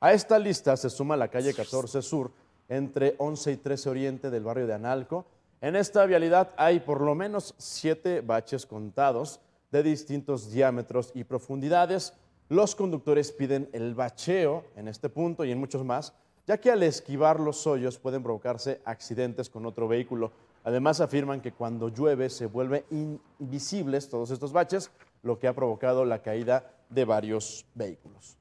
A esta lista se suma la calle 14 Sur, entre 11 y 13 Oriente del barrio de Analco. En esta vialidad hay por lo menos siete baches contados de distintos diámetros y profundidades. Los conductores piden el bacheo en este punto y en muchos más, ya que al esquivar los hoyos pueden provocarse accidentes con otro vehículo. Además afirman que cuando llueve se vuelven invisibles todos estos baches, lo que ha provocado la caída de varios vehículos.